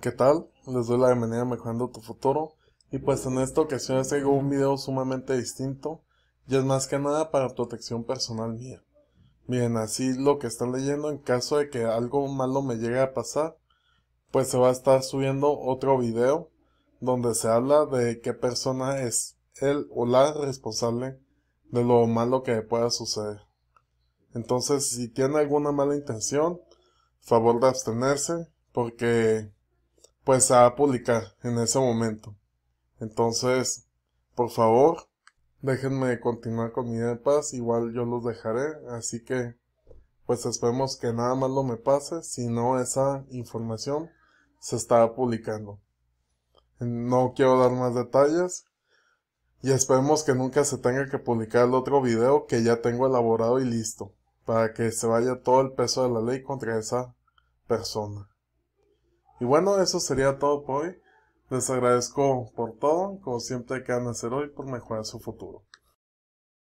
¿Qué tal? Les doy la bienvenida a Mejorando tu Futuro. Y pues en esta ocasión les traigo un video sumamente distinto y es más que nada para protección personal mía. Miren, así lo que están leyendo en caso de que algo malo me llegue a pasar, pues se va a estar subiendo otro video donde se habla de qué persona es él o la responsable de lo malo que pueda suceder. Entonces, si tiene alguna mala intención, favor de abstenerse porque pues a publicar en ese momento. Entonces, por favor, déjenme continuar con mi idea de paz, igual yo los dejaré, así que pues esperemos que nada más lo me pase, si no esa información se está publicando. No quiero dar más detalles y esperemos que nunca se tenga que publicar el otro video que ya tengo elaborado y listo, para que se vaya todo el peso de la ley contra esa persona. Y bueno, eso sería todo por hoy. Les agradezco por todo, como siempre que van hacer hoy por mejorar su futuro.